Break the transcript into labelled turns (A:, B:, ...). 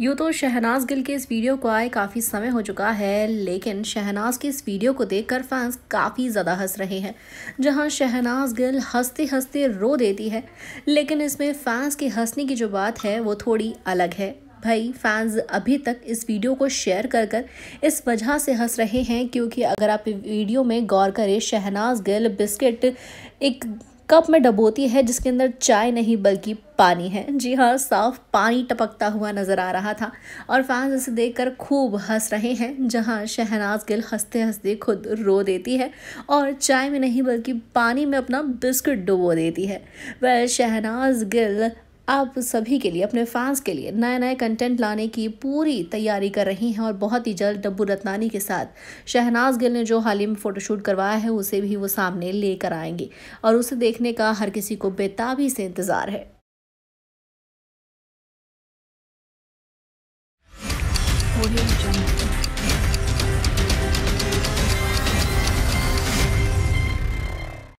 A: यूँ तो शहनाज गिल के इस वीडियो को आए काफ़ी समय हो चुका है लेकिन शहनाज के इस वीडियो को देखकर फैंस काफ़ी ज़्यादा हंस रहे हैं जहां शहनाज गिल हंसते हंसते रो देती है लेकिन इसमें फैंस के हंसने की जो बात है वो थोड़ी अलग है भाई फैंस अभी तक इस वीडियो को शेयर कर कर इस वजह से हंस रहे हैं क्योंकि अगर आप वीडियो में गौर करें शहनाज गिल बिस्किट एक कप में डबोती है जिसके अंदर चाय नहीं बल्कि पानी है जी हाँ साफ पानी टपकता हुआ नज़र आ रहा था और फैंस इसे देखकर खूब हंस रहे हैं जहाँ शहनाज गिल हंसते हंसते खुद रो देती है और चाय में नहीं बल्कि पानी में अपना बिस्किट डुबो देती है वह शहनाज गिल आप सभी के लिए अपने फैंस के लिए नए नए कंटेंट लाने की पूरी तैयारी कर रही हैं और बहुत ही जल्द डब्बू रत्नानी के साथ शहनाज गिल ने जो हाल ही में फ़ोटोशूट करवाया है उसे भी वो सामने लेकर आएंगे और उसे देखने
B: का हर किसी को बेताबी से इंतज़ार
C: है